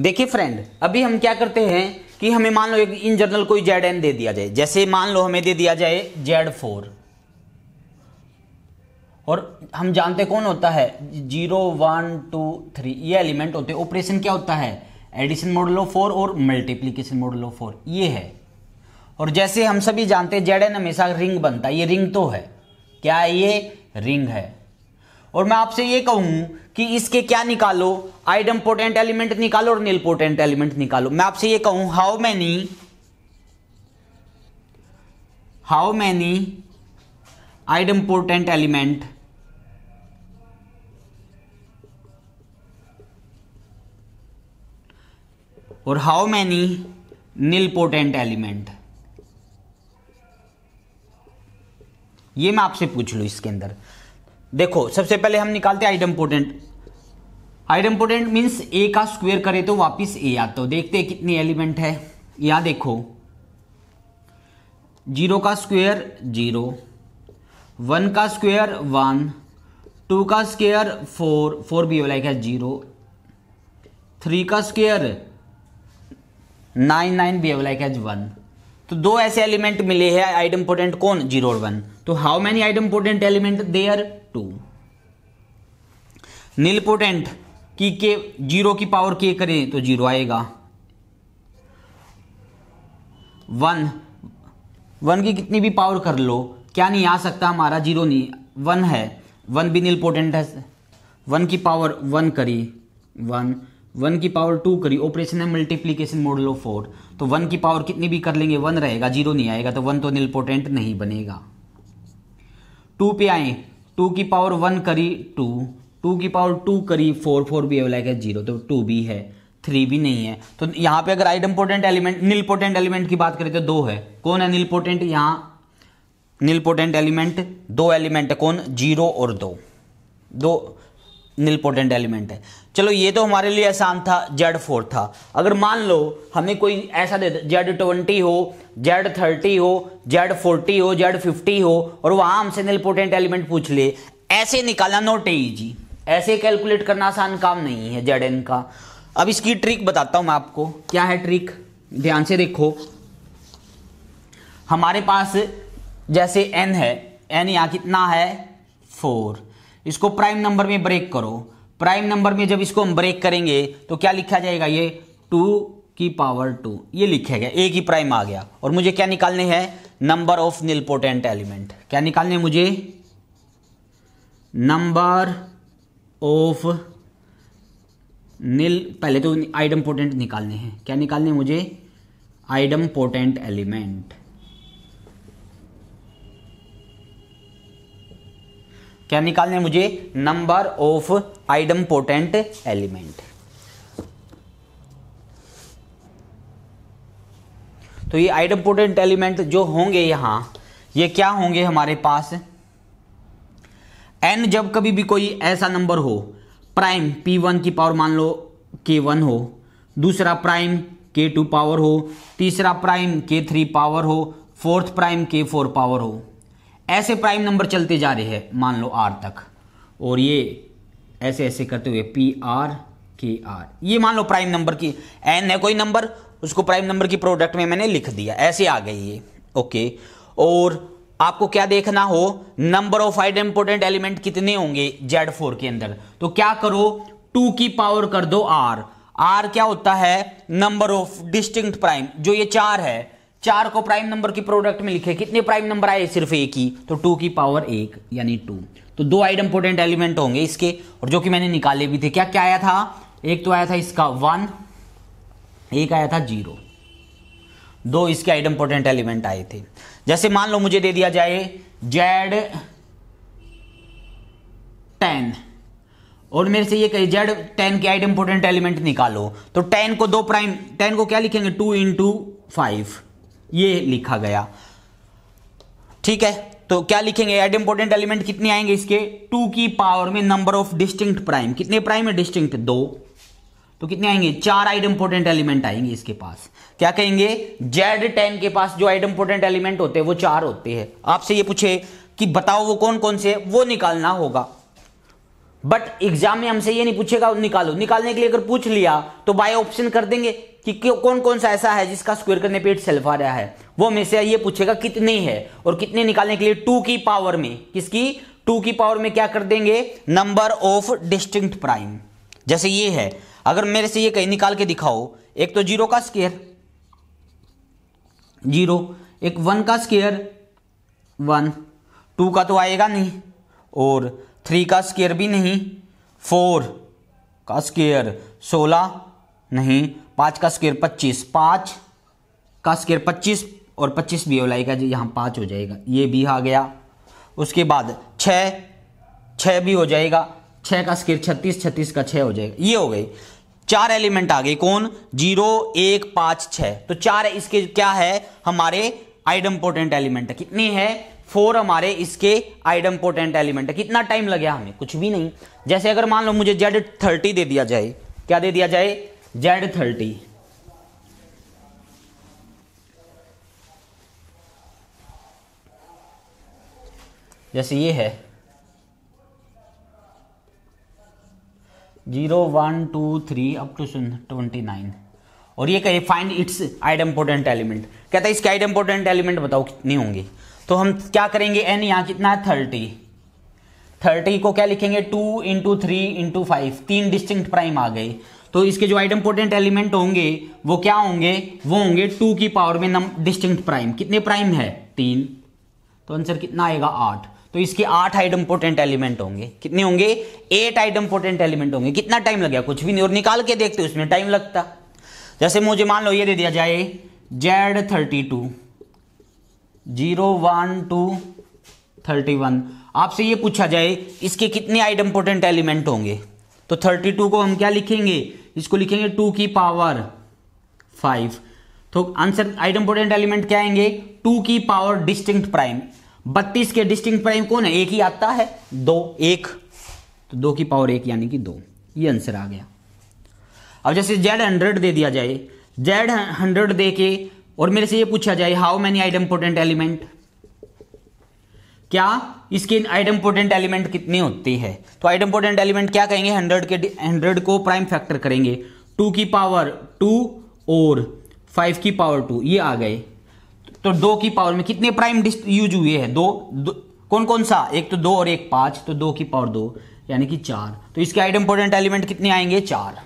देखिए फ्रेंड अभी हम क्या करते हैं कि हमें मान लो एक इन जनरल कोई जेड एन दे दिया जाए जैसे मान लो हमें दे दिया जाए जेड फोर और हम जानते कौन होता है जीरो वन टू थ्री ये एलिमेंट होते हैं ऑपरेशन क्या होता है एडिशन मॉडल ऑफ फोर और मल्टीप्लीकेशन मॉडल ऑफ फोर ये है और जैसे हम सभी जानते हैं जेड एन हमेशा रिंग बनता है ये रिंग तो है क्या है ये रिंग है और मैं आपसे ये कहूं कि इसके क्या निकालो आइडम पोटेंट एलिमेंट निकालो और नील पोटेंट एलिमेंट निकालो मैं आपसे ये कहूं how many how many idempotent element और how many nilpotent element ये मैं आपसे पूछ लू इसके अंदर देखो सबसे पहले हम निकालते हैं idempotent important means a का स्क्वेयर करे तो वापिस ए आता तो देखते हैं कितने एलिमेंट है या देखो जीरो का स्क्वेयर जीरो वन का स्क्वेयर वन टू का स्क्वेयर फोर फोर भी वाला क्या जीरो थ्री का स्क्वेयर नाइन नाइन भी वाला क्या वन तो दो ऐसे एलिमेंट मिले हैं आइड इंपोर्टेंट कौन जीरो और वन तो how many idempotent element there two nilpotent कि के जीरो की पावर के करें तो जीरो आएगा वन वन की कितनी भी पावर कर लो क्या नहीं आ सकता हमारा जीरो नहीं वन है वन भी नीलपोटेंट है वन की पावर वन करी वन वन की पावर टू करी ऑपरेशन है मल्टीप्लीकेशन मॉडल ऑफ फोर तो वन की पावर कितनी भी कर लेंगे वन रहेगा जीरो नहीं आएगा तो वन तो निलपोटेंट नहीं बनेगा टू पे आए टू की पावर वन करी टू टू की पावर टू करीब फोर फोर भी अवेलेबल है जीरो तो टू भी है थ्री भी नहीं है तो यहाँ पे अगर idempotent element nil element की बात करें तो दो है कौन है नील पोटेंट यहाँ नील एलिमेंट दो एलिमेंट है कौन जीरो और दो दो नील एलिमेंट है चलो ये तो हमारे लिए आसान था जेड फोर था अगर मान लो हमें कोई ऐसा दे जेड ट्वेंटी हो जेड थर्टी हो जेड फोर्टी हो जेड फिफ्टी हो और वहाँ हमसे नील एलिमेंट पूछ ले ऐसे निकालना नोट है जी ऐसे कैलकुलेट करना आसान काम नहीं है जेड एन का अब इसकी ट्रिक बताता हूं मैं आपको क्या है ट्रिक ध्यान से देखो हमारे पास जैसे एन है एन यहां कितना है फोर इसको प्राइम नंबर में ब्रेक करो प्राइम नंबर में जब इसको हम ब्रेक करेंगे तो क्या लिखा जाएगा ये टू की पावर टू ये लिखा गया एक ही प्राइम आ गया और मुझे क्या निकालने हैं नंबर ऑफ निलपोटेंट एलिमेंट क्या निकालने मुझे नंबर ऑफ नील पहले तो आइडम पोटेंट निकालने हैं क्या निकालने है मुझे आइडम पोटेंट एलिमेंट क्या निकालने मुझे number of idempotent element तो ये आइडम पोटेंट एलिमेंट जो होंगे यहां ये क्या होंगे हमारे पास एन जब कभी भी कोई ऐसा नंबर हो प्राइम पी वन की पावर मान लो के वन हो दूसरा प्राइम के टू पावर हो तीसरा प्राइम के थ्री पावर हो फोर्थ प्राइम के फोर पावर हो ऐसे प्राइम नंबर चलते जा रहे हैं मान लो आर तक और ये ऐसे ऐसे करते हुए पी आर के आर ये मान लो प्राइम नंबर की एन है कोई नंबर उसको प्राइम नंबर की प्रोडक्ट में मैंने लिख दिया ऐसे आ गई ये ओके और आपको क्या देखना हो number of idempotent element कितने होंगे जेड फोर के अंदर तो क्या करो टू की पावर कर दो आर आर क्या होता है नंबर ऑफ डिस्टिंक्ट प्राइम जो ये चार है चार को प्राइम नंबर की प्रोडक्ट में लिखे कितने प्राइम नंबर आए सिर्फ एक ही तो टू की पावर एक यानी टू तो दो आइड इंपोर्टेंट एलिमेंट होंगे इसके और जो कि मैंने निकाले भी थे क्या क्या आया था एक तो आया था इसका वन एक आया था जीरो दो इसके आइटम एलिमेंट आए थे जैसे मान लो मुझे दे दिया जाए जेड टेन और मेरे से ये कहे जेड टेन के आइटम एलिमेंट निकालो तो टेन को दो प्राइम टेन को क्या लिखेंगे टू इंटू फाइव ये लिखा गया ठीक है तो क्या लिखेंगे एड इंपोर्टेंट एलिमेंट कितने आएंगे इसके टू की पावर में नंबर ऑफ डिस्टिंक्ट प्राइम कितने प्राइम है डिस्टिंक्ट दो तो कितने आएंगे चार आइड इंपोर्टेंट एलिमेंट आएंगे इसके पास क्या कहेंगे जेड टेन के पास जो आइटम एलिमेंट होते हैं वो चार होते हैं आपसे ये पूछे कि बताओ वो कौन कौन से वो निकालना होगा बट एग्जाम में हमसे ये नहीं पूछेगा निकालो निकालने के लिए अगर पूछ लिया तो बाय ऑप्शन कर देंगे कि कौन कौन सा ऐसा है जिसका स्क्वायर करने पे सेल्फ आ रहा है वो हमें से ये पूछेगा कितने है और कितने निकालने के लिए टू की पावर में किसकी टू की पावर में क्या कर देंगे नंबर ऑफ डिस्टिंक्ट प्राइम जैसे ये है अगर मेरे से ये कहीं निकाल के दिखाओ एक तो जीरो का स्केयर जीरो एक वन का स्केयर वन टू का तो आएगा नहीं और थ्री का स्केयर भी नहीं फोर का स्केयर सोलह नहीं पाँच का स्केयर पच्चीस पाँच का स्केयर पच्चीस और पच्चीस भी हो लाएगा जी यहाँ पाँच हो जाएगा ये भी आ गया उसके बाद छः छः भी हो जाएगा छः का स्केयर छत्तीस छत्तीस का छः हो जाएगा ये हो गई चार एलिमेंट आ गए कौन जीरो एक पांच छह तो चार इसके क्या है हमारे आइडम पोटेंट एलिमेंट है कितने हैं फोर हमारे इसके आइडम पोटेंट एलिमेंट है कितना टाइम लगे हमें कुछ भी नहीं जैसे अगर मान लो मुझे जेड थर्टी दे दिया जाए क्या दे दिया जाए जेड थर्टी जैसे ये है zero one two three up to twenty nine और ये कहे find its idempotent element कहता है इसके आइड इम्पोर्टेंट एलिमेंट बताओ कितने होंगे तो हम क्या करेंगे एन यहाँ कितना है थर्टी थर्टी को क्या लिखेंगे two into three into five तीन डिस्टिंक्ट प्राइम आ गए तो इसके जो आइड इंपोर्टेंट एलिमेंट होंगे वो क्या होंगे वो होंगे टू की पावर में नम डिस्टिंक्ट प्राइम कितने प्राइम है तीन तो आंसर कितना आएगा आठ तो इसके आठ आइटम पोटेंट एलिमेंट होंगे कितने होंगे एट आइटम पोटेंट एलिमेंट होंगे कितना टाइम लग गया कुछ भी नहीं और निकाल के देखते उसमें टाइम लगता जैसे मुझे मान लो ये दे दिया जाए Z thirty two zero one two thirty one आपसे ये पूछा जाए इसके कितने आइटम पोटेंट एलिमेंट होंगे तो थर्टी टू को हम क्या लिखेंगे इसको लिखेंगे टू की पावर फाइव तो आंसर आइटम पोटेंट एलिमेंट क्या आएंगे टू की पावर डिस्टिंक्ट प्राइम बत्तीस के डिस्टिंग प्राइम कौन है एक ही आता है दो एक तो दो की पावर एक यानी कि दो ये आंसर आ गया अब जैसे जेड हंड्रेड दे दिया जाए जेड हंड्रेड दे के और मेरे से ये पूछा जाए how many idempotent element क्या इसके आइटम पोटेंट एलिमेंट कितने होते हैं तो आइटम पोटेंट एलिमेंट क्या कहेंगे हंड्रेड के हंड्रेड को प्राइम फैक्टर करेंगे टू की पावर टू और फाइव की पावर टू ये आ गए तो दो की पावर में कितने प्राइम यूज हुए हैं दो, दो कौन कौन सा एक तो दो और एक पांच तो दो की पावर दो यानी कि चार तो इसके आइटम इंपोर्टेंट एलिमेंट कितने आएंगे चार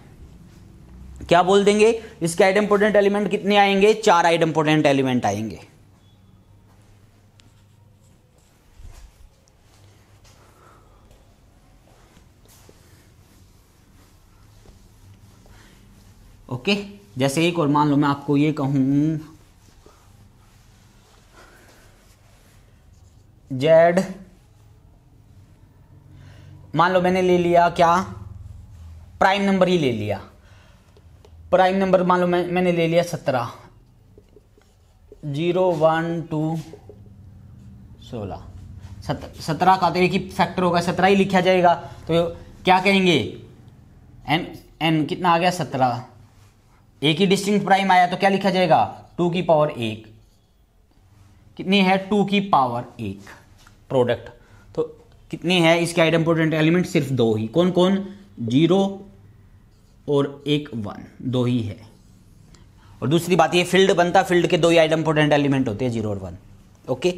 क्या बोल देंगे इसके आइटम इंपोर्टेंट एलिमेंट कितने आएंगे चार आइटम इंपोर्टेंट एलिमेंट आएंगे ओके जैसे एक और मान लो मैं आपको ये कहूं जेड मान लो मैंने ले लिया क्या प्राइम नंबर ही ले लिया प्राइम नंबर मान लो मैं मैंने ले लिया सत्रह जीरो वन टू सोलह सत्रह का तो एक ही फैक्टर होगा सत्रह ही लिखा जाएगा तो क्या कहेंगे एन एन कितना आ गया सत्रह एक ही डिस्टिंग प्राइम आया तो क्या लिखा जाएगा टू की पावर एक कितनी है टू की पावर एक प्रोडक्ट तो कितने हैं इसके आइटम इंपोर्टेंट एलिमेंट सिर्फ दो ही कौन कौन जीरो और एक वन दो ही है और दूसरी बात ये फील्ड बनता फील्ड के दो ही आइटम इंपोर्टेंट एलिमेंट होते हैं जीरो और वन ओके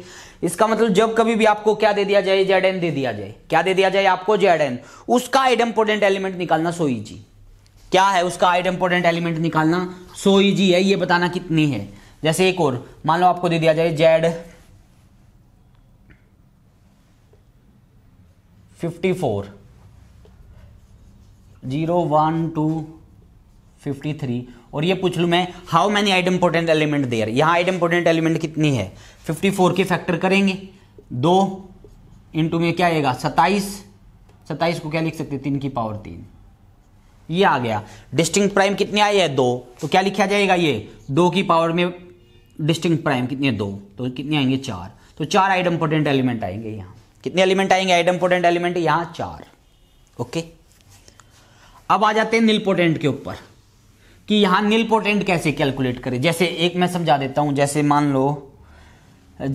इसका मतलब जब कभी भी आपको क्या दे दिया जाए जेड एन दे दिया जाए क्या दे दिया जाए आपको जेड एन उसका आइटम इंपोर्टेंट एलिमेंट निकालना सो ईजी क्या है उसका आइटम इंपोर्टेंट एलिमेंट निकालना सो ईजी है ये बताना कितनी है जैसे एक और मान लो आपको दे दिया जाए Z fifty four zero one two fifty three और ये पूछ लू मैं how many idempotent element there यहां आइट इंपोर्टेंट एलिमेंट कितनी है फिफ्टी फोर के फैक्टर करेंगे दो इंटू में क्या आएगा सताइस सताइस को क्या लिख सकते तीन की पावर तीन ये आ गया डिस्टिंग प्राइम कितनी आई है दो तो क्या लिखा जाएगा ये दो की पावर में डिस्टिंग प्राइम कितनी है दो तो कितने आएंगे चार तो चार आइट इंपोर्टेंट एलिमेंट आएंगे यहां कितने एलिमेंट आएंगे आइडम्पोटेंट एलिमेंट यहां चार ओके अब आ जाते हैं निलपोटेंट के ऊपर कि यहां निलपोटेंट कैसे कैलकुलेट करें जैसे एक मैं समझा देता हूं जैसे मान लो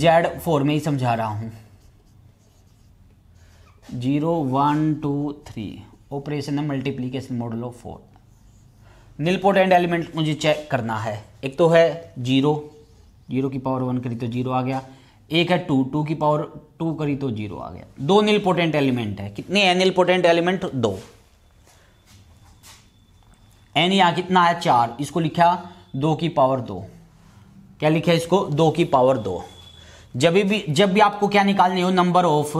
जेड फोर में ही समझा रहा हूं zero one two three operation है multiplication modulo of four nilpotent element मुझे चेक करना है एक तो है जीरो जीरो की पावर वन करी तो जीरो आ गया एक है टू टू की पावर टू करी तो जीरो आ गया दो नीलपोटेंट एलिमेंट है कितने है एलिमेंट दो एन यहां कितना है चार इसको लिखा दो की पावर दो क्या लिखा इसको दो की पावर दो जब भी जब भी आपको क्या निकालनी हो नंबर ऑफ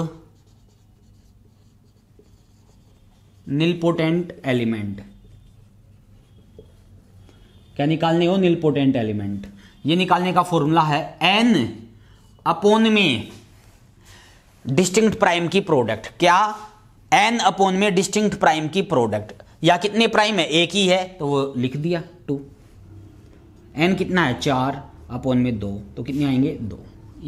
निलपोटेंट एलिमेंट क्या निकालनी हो निलपोटेंट एलिमेंट ये निकालने का फॉर्मूला है एन अपोन में डिस्टिंक्ट प्राइम की प्रोडक्ट क्या एन अपोन में डिस्टिंक्ट प्राइम की प्रोडक्ट या कितने प्राइम है एक ही है तो वो लिख दिया टू एन कितना है चार अपोन में दो तो कितने आएंगे दो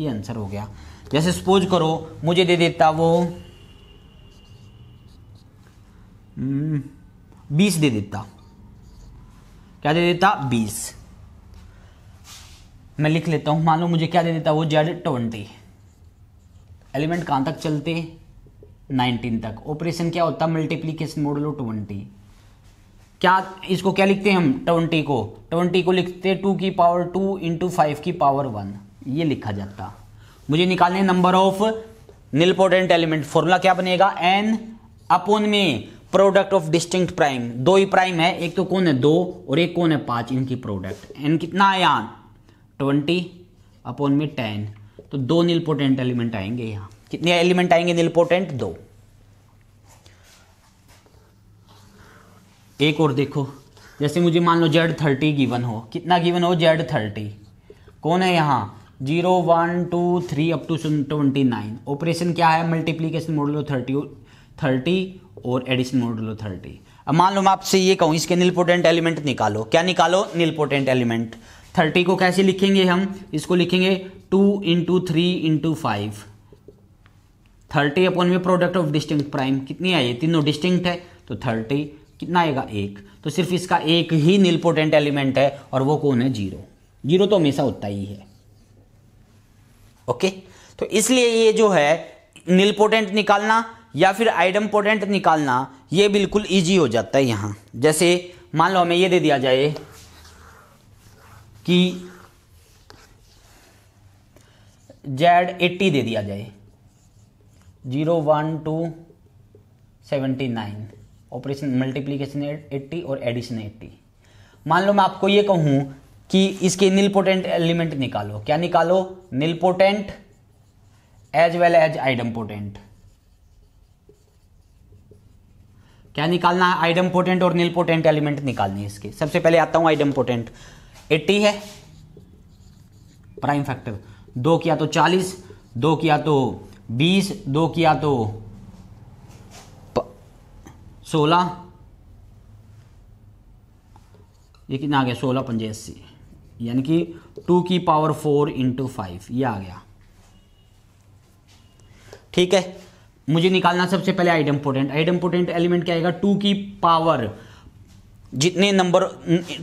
ये आंसर हो गया जैसे सपोज करो मुझे दे देता वो हम्म, बीस दे देता क्या दे देता बीस मैं लिख लेता हूँ मान लो मुझे क्या दे देता वो जेड ट्वेंटी एलिमेंट कहाँ तक चलते 19 तक ऑपरेशन क्या होता मल्टीप्लीकेशन मॉडलो 20 क्या इसको क्या लिखते हैं हम ट्वेंटी को ट्वेंटी को लिखते टू की पावर टू इंटू फाइव की पावर वन ये लिखा जाता मुझे निकालने number of nilpotent element formula क्या बनेगा एन अपोन में प्रोडक्ट ऑफ डिस्टिंग प्राइम दो ही प्राइम है एक तो कौन है दो और एक कौन है पांच इनकी प्रोडक्ट एन कितना है यहाँ ट्वेंटी अपॉन में टेन तो दो नीलपोटेंट एलिमेंट आएंगे यहाँ कितने एलिमेंट आएंगे नीलपोटेंट दो एक और देखो जैसे मुझे मान लो जेड थर्टी गिवन हो कितना गिवन हो जेड थर्टी कौन है यहाँ zero one two three up to twenty nine operation क्या है मल्टीप्लीकेशन मॉडलो थर्टी थर्टी और एडिशन मॉडलो थर्टी अब मान लो मैं आपसे ये कहूँ इसके नीलपोटेंट एलिमेंट निकालो क्या निकालो नीलपोटेंट एलिमेंट थर्टी को कैसे लिखेंगे हम इसको लिखेंगे two into three into five thirty upon में प्रोडक्ट ऑफ डिस्टिंक्ट प्राइम कितनी आई तीनों डिस्टिंक्ट है तो थर्टी कितना आएगा एक तो सिर्फ इसका एक ही निलपोटेंट एलिमेंट है और वो कौन है जीरो जीरो तो हमेशा होता ही है ओके तो इसलिए ये जो है निलपोटेंट निकालना या फिर आइडम पोटेंट निकालना ये बिल्कुल ईजी हो जाता है यहाँ जैसे मान लो हमें ये दे दिया जाए कि जेड एट्टी दे दिया जाए zero one two seventy nine operation multiplication eighty और एडिशन एट्टी मान लो मैं आपको ये कहूँ कि इसके निलपोटेंट एलिमेंट निकालो क्या निकालो nilpotent as well as idempotent क्या निकालना है आइडम पोटेंट और निलपोटेंट एलिमेंट निकालनी है इसके सबसे पहले आता हूं आइडम पोटेंट 80 है प्राइम फैक्टर दो किया तो चालीस दो किया तो बीस दो किया तो सोलह ये कितना आ गया सोलह पंजे अस्सी यानी कि टू की पावर फोर इंटू फाइव ये आ गया ठीक है मुझे निकालना सबसे पहले idempotent idempotent element क्या आएगा टू की पावर जितने नंबर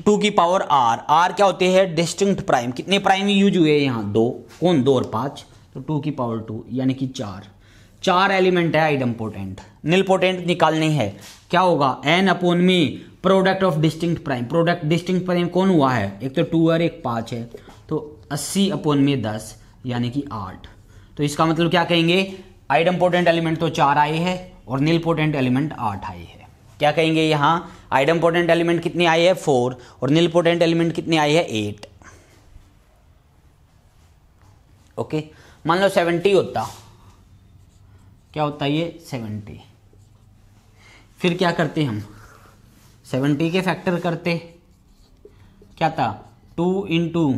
टू की पावर आर आर क्या होते हैं डिस्टिंक्ट प्राइम कितने प्राइम यूज हुए यहाँ दो कौन दो और पाँच तो टू की पावर टू यानी कि चार चार एलिमेंट है आइडम पोटेंट निल पोटेंट निकालने हैं क्या होगा एन अपोन में product of distinct prime product distinct prime कौन हुआ है एक तो टू और एक पाँच है तो अस्सी अपोन में दस यानी कि आठ तो इसका मतलब क्या कहेंगे आइडम पोटेंट एलिमेंट तो चार आए हैं और निल पोटेंट एलिमेंट आठ आए हैं क्या कहेंगे यहाँ आइडम पोटेंट एलिमेंट कितनी आई है फोर और नील पोटेंट एलिमेंट कितनी आई है एट ओके मान लो सेवेंटी होता क्या होता ये सेवेंटी फिर क्या करते हम सेवेंटी के फैक्टर करते क्या था टू इंटू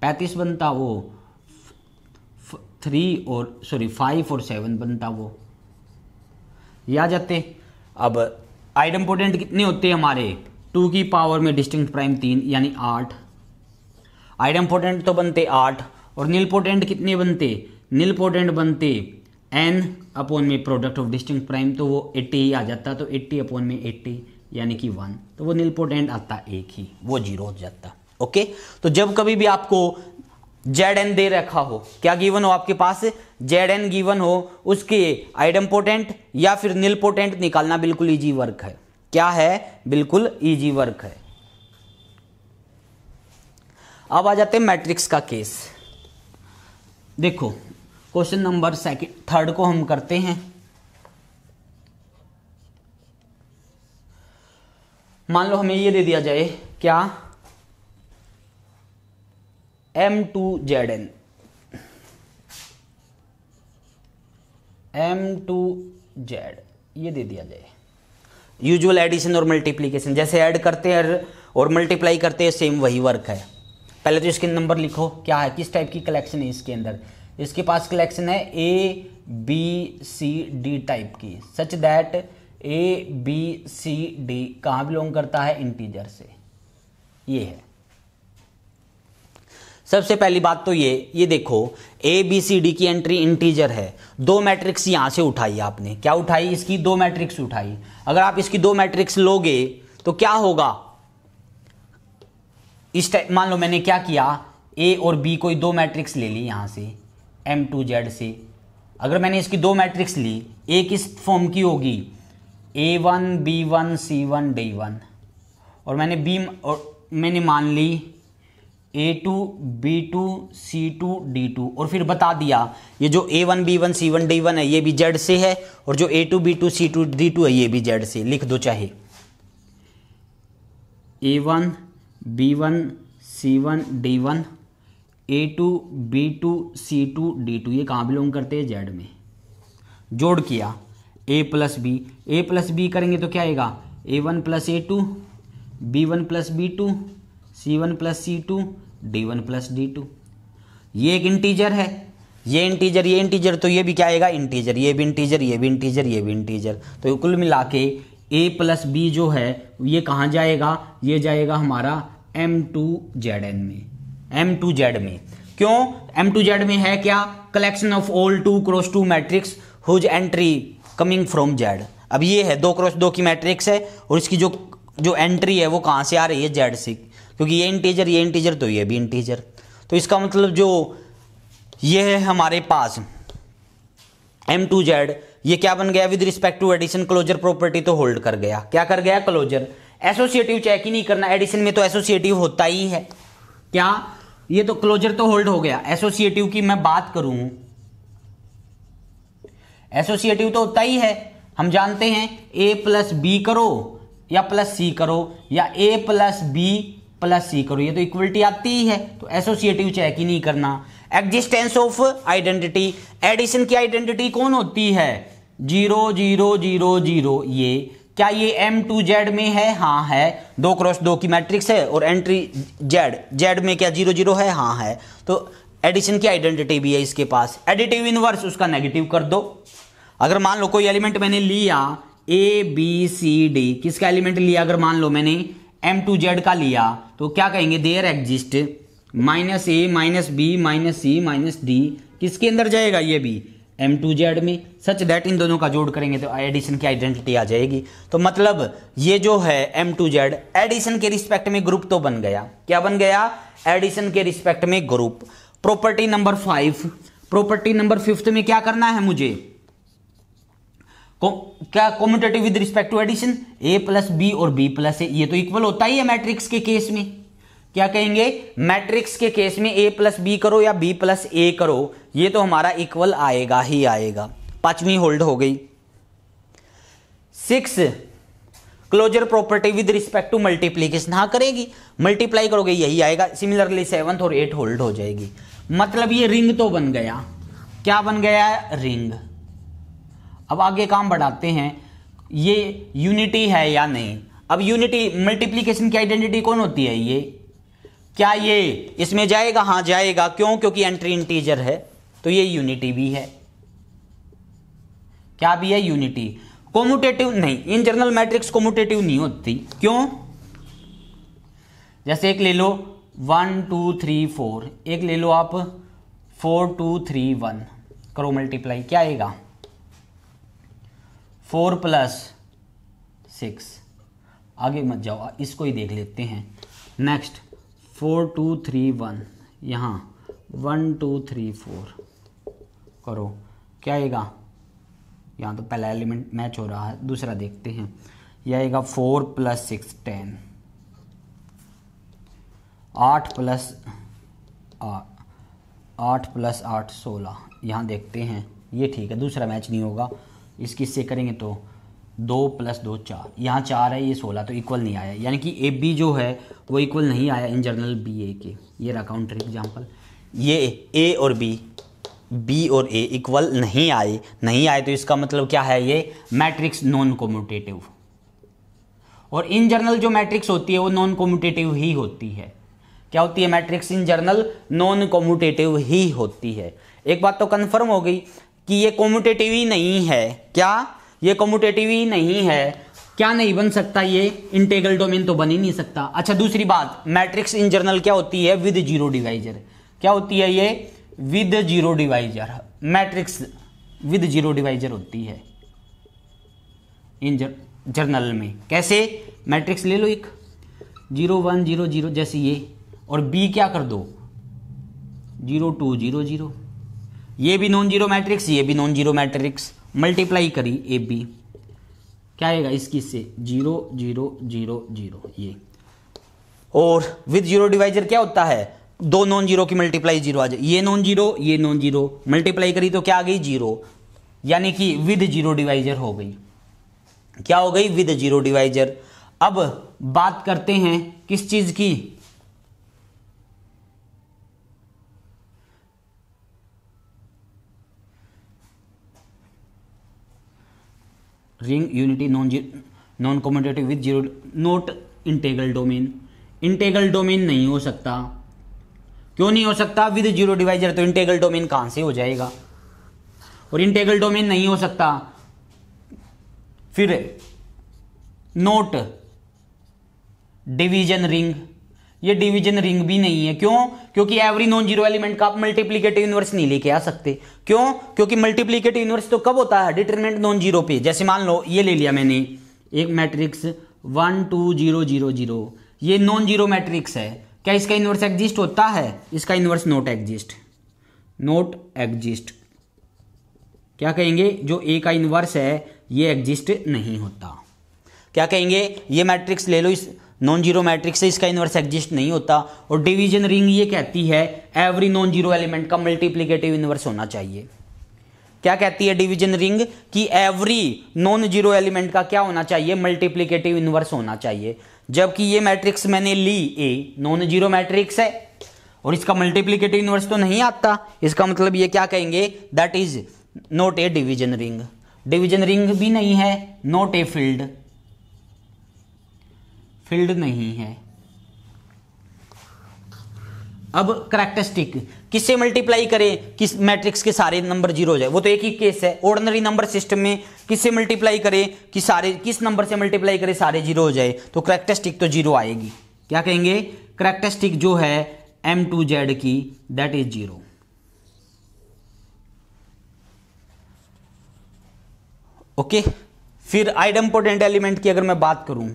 पैंतीस बनता वो थ्री और सॉरी फाइव और सेवन बनता वो ये आ जाते अब आइडम पोटेंट कितने होते हैं हमारे टू की पावर में डिस्टिंक्ट प्राइम तीन यानी आठ आइडम पोटेंट तो बनते आठ और नील पोटेंट कितने बनते नील पोटेंट बनते एन अपोन में प्रोडक्ट ऑफ डिस्टिंक्ट प्राइम तो वो एट्टी ही आ जाता तो एट्टी अपोन में एट्टी यानी कि वन तो वो नील पोटेंट आता एक ही वो जीरो हो जाता ओके तो जब कभी भी आपको जेड एन दे रखा हो क्या गिवन हो आपके पास जेड एन गिवन हो उसके आइडम पोटेंट या फिर नील पोटेंट निकालना बिल्कुल ईजी वर्क है क्या है बिल्कुल ईजी वर्क है अब आ जाते हैं मैट्रिक्स का केस देखो क्वेश्चन नंबर सेकेंड थर्ड को हम करते हैं मान लो हमें ये दे दिया जाए क्या M two Z N M two Z ये दे दिया जाए यूजुअल एडिशन और मल्टीप्लीकेशन जैसे ऐड करते हैं और मल्टीप्लाई करते हैं सेम वही वर्क है पहले तो इसके नंबर लिखो क्या है किस टाइप की कलेक्शन है इसके अंदर इसके पास कलेक्शन है A B C D type की such that A B C D कहाँ बिलोंग करता है इंटीजर से ये है सबसे पहली बात तो ये ये देखो ए बी सी डी की एंट्री इंटीजर है दो मैट्रिक्स यहाँ से उठाई आपने क्या उठाई इसकी दो मैट्रिक्स उठाई अगर आप इसकी दो मैट्रिक्स लोगे तो क्या होगा इस टाइप मान लो मैंने क्या किया ए और बी कोई दो मैट्रिक्स ले ली यहाँ से एम टू जेड से अगर मैंने इसकी दो मैट्रिक्स ली ए किस फॉर्म की होगी A one B one C one D one और मैंने बी और मैंने मान ली A two B two C two D two और फिर बता दिया ये जो A one B one C one D one है ये भी जेड से है और जो A two B two C two D two है ये भी जेड से लिख दो चाहे A one B one C one D one A two B two C two D two ये कहाँ बिलोंग करते हैं जेड में जोड़ किया A plus B A plus B करेंगे तो क्या आएगा A one plus A two B one plus B two C one plus C two D one plus D two ये एक इंटीजर है ये इंटीजर ये इंटीजर तो ये भी क्या आएगा इंटीजर ये भी इंटीजर ये भी इंटीजर ये भी इंटीजर तो कुल मिला के ए प्लस बी जो है ये कहाँ जाएगा ये जाएगा हमारा एम टू जेड एन में एम टू जेड में क्यों एम टू जेड में है क्या collection of all two cross two matrix whose entry coming from Z अब ये है दो क्रॉस दो की मैट्रिक्स है और इसकी जो जो एंट्री है वो कहाँ से आ रही है जेड से क्योंकि ये इंटीजर ये इंटीजर तो ये भी इंटीजर तो इसका मतलब जो ये है हमारे पास एम टू जेड ये क्या बन गया with respect to addition closure property तो होल्ड कर गया क्या कर गया क्लोजर एसोसिएटिव चेक ही नहीं करना एडिशन में तो एसोसिएटिव होता ही है क्या ये तो क्लोजर तो होल्ड हो गया एसोसिएटिव की मैं बात करूं एसोसिएटिव तो होता ही है हम जानते हैं ए प्लस बी करो या प्लस सी करो या A plus B plus C करो ये तो इक्वलिटी आती ही है तो एसोसिएटिव चेक ही नहीं करना एग्जिस्टेंस ऑफ आइडेंटिटी एडिशन की आइडेंटिटी कौन होती है जीरो जीरो जीरो जीरो ये क्या ये एम टू जेड में है हाँ है दो क्रॉस दो की मैट्रिक्स है और एंट्री जेड जेड में क्या जीरो जीरो है हाँ है तो एडिशन की आइडेंटिटी भी है इसके पास एडिटिव इनवर्स उसका नेगेटिव कर दो अगर मान लो कोई एलिमेंट मैंने लिया ए बी सी डी किसका एलिमेंट लिया अगर मान लो मैंने एम टू जेड का लिया तो क्या कहेंगे there exist minus A minus B minus C minus D किसके अंदर जाएगा ये भी एम टू जेड में सच दैट इन दोनों का जोड़ करेंगे तो एडिशन की आइडेंटिटी आ जाएगी तो मतलब ये जो है एम टू जेड एडिशन के रिस्पेक्ट में ग्रुप तो बन गया क्या बन गया एडिशन के रिस्पेक्ट में group property number five property number fifth में क्या करना है मुझे क्या commutative with respect to addition A plus B और बी प्लस ए ये तो इक्वल होता ही है मैट्रिक्स के केस में क्या कहेंगे मैट्रिक्स के केस में ए प्लस बी करो या बी प्लस ए करो ये तो हमारा इक्वल आएगा ही आएगा पांचवी होल्ड हो गई six closure property with respect to multiplication हाँ करेगी मल्टीप्लाई करोगे यही आएगा सिमिलरली सेवंथ और एट होल्ड हो जाएगी मतलब ये रिंग तो बन गया क्या बन गया रिंग अब आगे काम बढ़ाते हैं ये यूनिटी है या नहीं अब यूनिटी मल्टीप्लीकेशन की आइडेंटिटी कौन होती है ये क्या ये इसमें जाएगा हाँ जाएगा क्यों क्योंकि एंट्री इंटीजर है तो ये यूनिटी भी है क्या भी है यूनिटी कोमुटेटिव नहीं इन जनरल मैट्रिक्स कोमुटेटिव नहीं होती क्यों जैसे एक ले लो वन टू थ्री फोर एक ले लो आप फोर टू थ्री वन करो मल्टीप्लाई क्या आएगा फोर प्लस सिक्स आगे मत जाओ इसको ही देख लेते हैं next four two three one यहाँ वन टू थ्री फोर करो क्या आएगा यहाँ तो पहला एलिमेंट मैच हो रहा है दूसरा देखते हैं यह आएगा फोर प्लस सिक्स टेन आठ प्लस आठ प्लस आठ सोलह यहाँ देखते हैं ये ठीक है दूसरा मैच नहीं होगा इसकी इससे करेंगे तो दो प्लस दो चार यहाँ चार है ये सोलह तो इक्वल नहीं आया यानी कि ए बी जो है वो इक्वल नहीं आया इन जनरल बी ए के ये रहा काउंटर एग्जाम्पल ये ए और बी बी और ए इक्वल नहीं आए नहीं आए तो इसका मतलब क्या है ये मैट्रिक्स नॉन कॉम्यूटेटिव और इन जनरल जो मैट्रिक्स होती है वो नॉन कॉम्यूटेटिव ही होती है क्या होती है matrix in general non commutative ही होती है एक बात तो कन्फर्म हो गई कि ये कॉम्यूटेटिव ही नहीं है क्या ये कॉम्यूटेटिव ही नहीं है क्या नहीं बन सकता ये इंटेगल डोमेन तो बन ही नहीं सकता अच्छा दूसरी बात मैट्रिक्स इन जर्नल क्या होती है विद जीरो डिवाइजर क्या होती है ये with zero divisor matrix with zero divisor होती है इन जर्नल में कैसे मैट्रिक्स ले लो एक जीरो वन जीरो जीरो जैसे ये और बी क्या कर दो जीरो टू जीरो जीरो ये भी नॉन जीरो मैट्रिक्स ये भी नॉन जीरो मैट्रिक्स मल्टीप्लाई करी ए बी क्या आएगा इसकी से जीरो जीरो जीरो जीरो ये और विद जीरो डिवाइजर क्या होता है दो नॉन जीरो की मल्टीप्लाई जीरो आ जाए ये नॉन जीरो ये नॉन जीरो मल्टीप्लाई करी तो क्या आ गई जीरो यानी कि विद जीरो डिवाइजर हो गई क्या हो गई विद जीरो डिवाइजर अब बात करते हैं किस चीज़ की ring unity non non commutative with zero not integral domain integral domain नहीं हो सकता क्यों नहीं हो सकता विद जीरो डिवाइजर तो इंटेगल डोमेन कहां से हो जाएगा और इंटेगल डोमेन नहीं हो सकता फिर नोट डिवीजन रिंग ये डिवीजन रिंग भी नहीं है क्यों क्योंकि एवरी नॉन जीरो एलिमेंट का आप मल्टीप्लीकेटिव इनवर्स नहीं लेके आ सकते क्यों क्योंकि मल्टीप्लीकेटिव इनवर्स तो कब होता है डिटरमिनेंट नॉन जीरो पे जैसे मान लो ये ले लिया मैंने एक matrix one two zero zero zero ये नॉन जीरो मैट्रिक्स है क्या इसका इनवर्स एग्जिस्ट होता है इसका inverse not exist not exist क्या कहेंगे जो ए का इनवर्स है ये एग्जिस्ट नहीं होता क्या कहेंगे ये मैट्रिक्स ले लो इस नॉन जीरो मैट्रिक्स से इसका इन्वर्स एग्जिस्ट नहीं होता और डिवीजन रिंग ये कहती है एवरी नॉन जीरो एलिमेंट का मल्टीप्लीकेटिव इन्वर्स होना चाहिए क्या कहती है डिवीजन रिंग कि एवरी नॉन जीरो एलिमेंट का क्या होना चाहिए मल्टीप्लीकेटिव इन्वर्स होना चाहिए जबकि ये मैट्रिक्स मैंने ली ए नॉन जीरो मैट्रिक्स है और इसका मल्टीप्लीकेटिव इन्वर्स तो नहीं आता इसका मतलब ये क्या कहेंगे that is not a division ring division ring भी नहीं है नॉट ए फील्ड फील्ड नहीं है अब करेक्टरिस्टिक किससे मल्टीप्लाई करें किस मैट्रिक्स के सारे नंबर जीरो हो जाए वो तो एक ही केस है ऑर्डनरी नंबर सिस्टम में किससे मल्टीप्लाई करें कि सारे किस नंबर से मल्टीप्लाई करें सारे जीरो हो जाए तो करेक्टरिस्टिक तो जीरो आएगी क्या कहेंगे करेक्टरिस्टिक जो है एम टू जेड की दैट इज जीरो ओके फिर आइडम पोटेंट एलिमेंट की अगर मैं बात करूं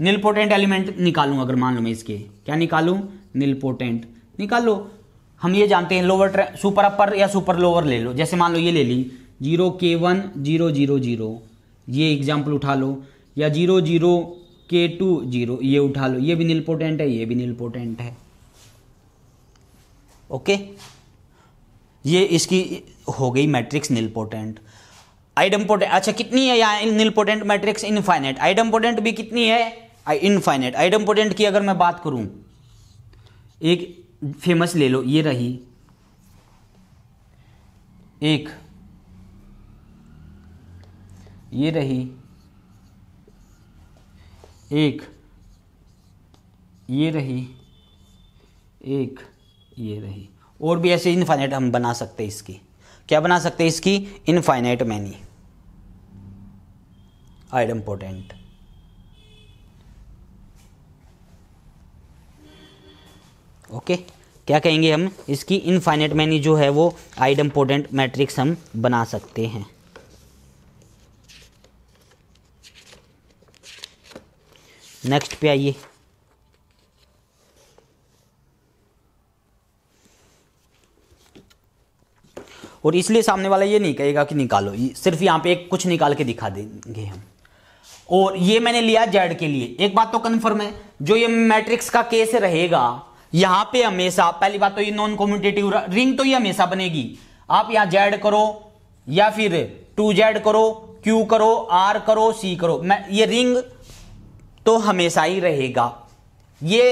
निलपोटेंट एलिमेंट निकालू अगर मान लो मैं इसके क्या निकालू निलपोटेंट निकाल लो हम ये जानते हैं लोअर सुपर अपर या सुपर लोअर ले लो जैसे मान लो ये ले ली जीरो के वन जीरो जीरो जीरो ये एग्जाम्पल उठा लो या जीरो जीरो के टू जीरो ये उठा लो ये भी निलपोटेंट है ये भी निलपोटेंट है ओके ये इसकी हो गई मैट्रिक्स निलपोटेंट आइडम पोटेंट अच्छा कितनी है यहाँ nilpotent matrix infinite idempotent भी कितनी है आई इनफाइनेट आइडम पोटेंट की अगर मैं बात करूं एक फेमस ले लो ये रही एक ये रही एक ये रही एक ये रही और भी ऐसे इनफाइनाइट हम बना सकते हैं इसकी क्या बना सकते हैं इसकी infinite many idempotent okay क्या कहेंगे हम इसकी इनफाइनेट मैनी जो है वो इम्पोर्टेंट मैट्रिक्स हम बना सकते हैं नेक्स्ट पे आइए और इसलिए सामने वाला ये नहीं कहेगा कि निकालो सिर्फ यहां पे एक कुछ निकाल के दिखा देंगे हम और ये मैंने लिया जेड के लिए एक बात तो कन्फर्म है जो ये मैट्रिक्स का केस रहेगा यहां पे हमेशा पहली बात तो ये नॉन कॉम्पिटेटिव रिंग तो ये हमेशा बनेगी आप यहां जेड करो या फिर टू जेड करो क्यू करो आर करो सी करो मैं ये रिंग तो हमेशा ही रहेगा ये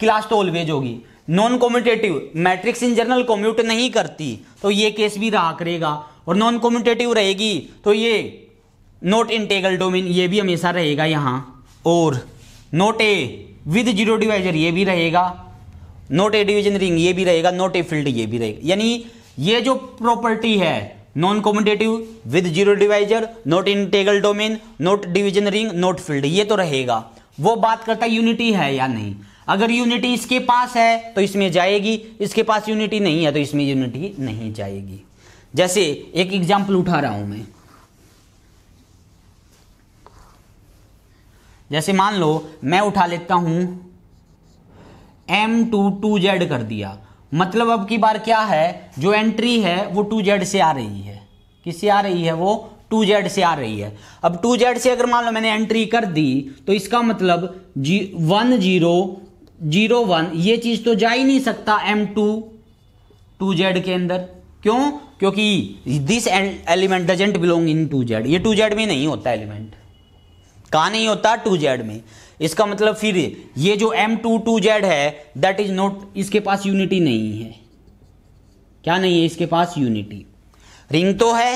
क्लास तो ऑलवेज होगी non commutative matrix in general commute नहीं करती तो ये केस भी रहा करेगा और नॉन कॉम्पिटेटिव रहेगी तो ये नोट इंटेगल डोमिन ये भी हमेशा रहेगा यहां और not a with zero divisor ये भी रहेगा नोट ए डिविजन रिंग ये भी रहेगा नोट ए फील्ड ये भी रहेगा यानी ये जो प्रॉपर्टी है non commutative with zero divisor not integral domain not division ring not field ये तो रहेगा वो बात करता यूनिटी है या नहीं अगर यूनिटी इसके पास है तो इसमें जाएगी इसके पास यूनिटी नहीं है तो इसमें यूनिटी नहीं जाएगी जैसे एक एग्जाम्पल उठा रहा हूं मैं जैसे मान लो मैं उठा लेता हूं एम टू टू जेड कर दिया मतलब अब की बार क्या है जो एंट्री है वो टू जेड से आ रही है किससे आ रही है वो टू जेड से आ रही है अब टू जेड से अगर मान लो मैंने एंट्री कर दी तो इसका मतलब जी वन जीरो जीरो वन ये चीज तो जा ही नहीं सकता एम टू टू जेड के अंदर क्यों क्योंकि this element doesn't belong in two Z ये टू जेड में नहीं होता एलिमेंट कहा नहीं होता टू जेड में इसका मतलब फिर ये जो एम टू टू जेड है दैट इज नॉट इसके पास यूनिटी नहीं है क्या नहीं है इसके पास यूनिटी रिंग तो है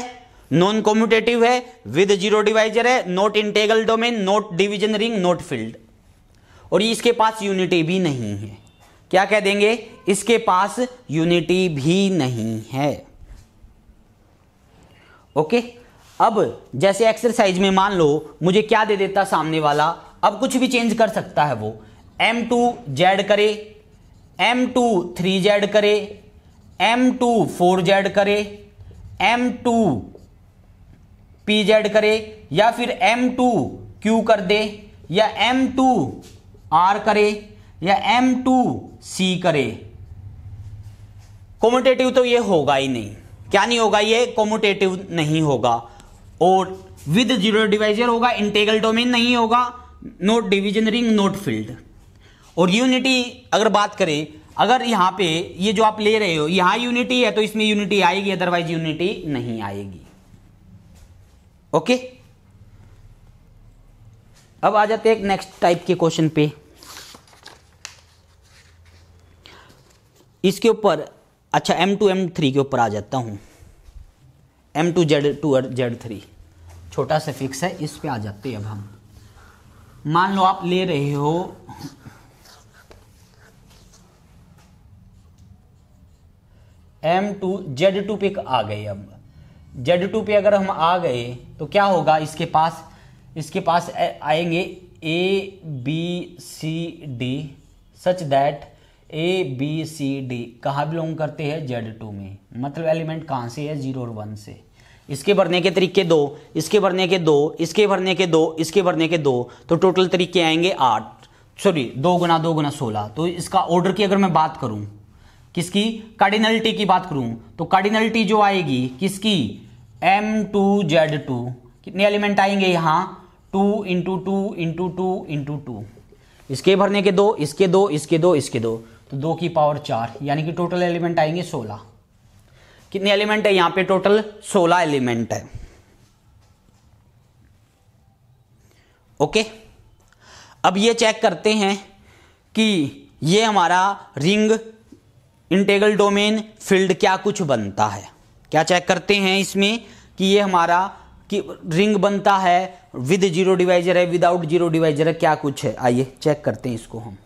नॉन कॉम्यूटेटिव है विद जीरो डिवाइजर है not integral domain not division ring not field और ये इसके पास यूनिटी भी नहीं है क्या कह देंगे इसके पास यूनिटी भी नहीं है ओके अब जैसे एक्सरसाइज में मान लो मुझे क्या दे देता सामने वाला अब कुछ भी चेंज कर सकता है वो एम टू जेड करे एम टू थ्री जेड करे एम टू फोर जेड करे एम टू पी जेड करे या फिर एम टू क्यू कर दे या एम टू आर करे या एम टू सी करे कोमोटेटिव तो ये होगा ही नहीं क्या नहीं होगा ये कोमोटेटिव नहीं होगा और विद जीरो डिवाइजर होगा इंटेगल डोमेन नहीं होगा not division ring not field और यूनिटी अगर बात करें अगर यहाँ पे ये जो आप ले रहे हो यहाँ यूनिटी है तो इसमें यूनिटी आएगी अदरवाइज यूनिटी नहीं आएगी ओके अब आ जाते हैं नेक्स्ट टाइप के क्वेश्चन पे इसके ऊपर अच्छा एम टू एम थ्री के ऊपर आ जाता हूं M two Z two Z three छोटा सा फिक्स है इस पे आ जाते हैं अब हम मान लो आप ले रहे हो एम टू जेड टू पे आ गए अब जेड टू पे अगर हम आ गए तो क्या होगा इसके पास इसके पास आएंगे A B C D such that A B C D कहाँ बिलोंग करते हैं जेड टू में मतलब एलिमेंट कहाँ से है जीरो और वन से इसके भरने के तरीके दो इसके भरने के दो इसके भरने के दो इसके भरने के दो तो टोटल तरीके आएंगे आठ सॉरी दो गुना दो गुना सोलह तो इसका ऑर्डर की अगर मैं बात करूं किसकी कार्डिनलिटी की बात करूं तो कार्डिनलिटी जो आएगी किसकी एम टू जेड टू कितने एलिमेंट आएंगे यहां two into two into two into two इसके भरने के दो इसके दो इसके दो इसके दो तो दो की पावर चार यानी कि टोटल एलिमेंट आएंगे सोलह कितने एलिमेंट है यहां पे टोटल सोलह एलिमेंट है ओके अब ये चेक करते हैं कि ये हमारा रिंग इंटेगल डोमेन फील्ड क्या कुछ बनता है क्या चेक करते हैं इसमें कि ये हमारा कि रिंग बनता है विद जीरो डिवाइजर है विदाउट जीरो डिवाइजर है क्या कुछ है आइए चेक करते हैं इसको हम